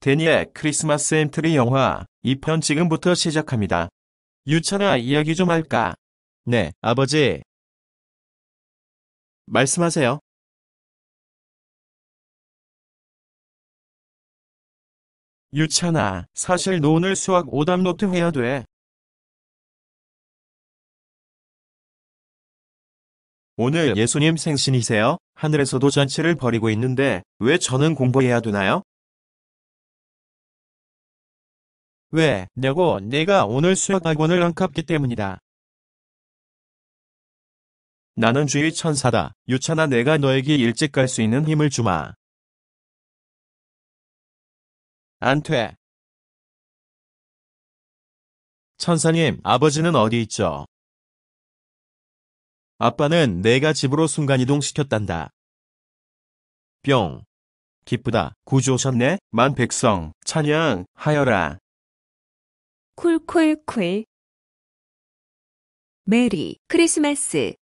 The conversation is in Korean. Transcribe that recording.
데니의 크리스마스 엔트리 영화 2편 지금부터 시작합니다. 유천아 이야기 좀 할까? 네, 아버지. 말씀하세요. 유찬아 사실 너 오늘 수학 오답 노트 해야 돼. 오늘 예수님 생신이세요? 하늘에서도 잔치를 벌이고 있는데 왜 저는 공부해야 되나요? 왜? 냐고 내가 오늘 수학학원을 안 갔기 때문이다. 나는 주의 천사다. 유찬아 내가 너에게 일찍 갈 수 있는 힘을 주마. 안 돼. 천사님, 아버지는 어디 있죠? 아빠는 내가 집으로 순간이동시켰단다. 뿅. 기쁘다. 구조셨네? 오만 백성, 찬양, 하여라. 쿨쿨쿨 메리 크리스마스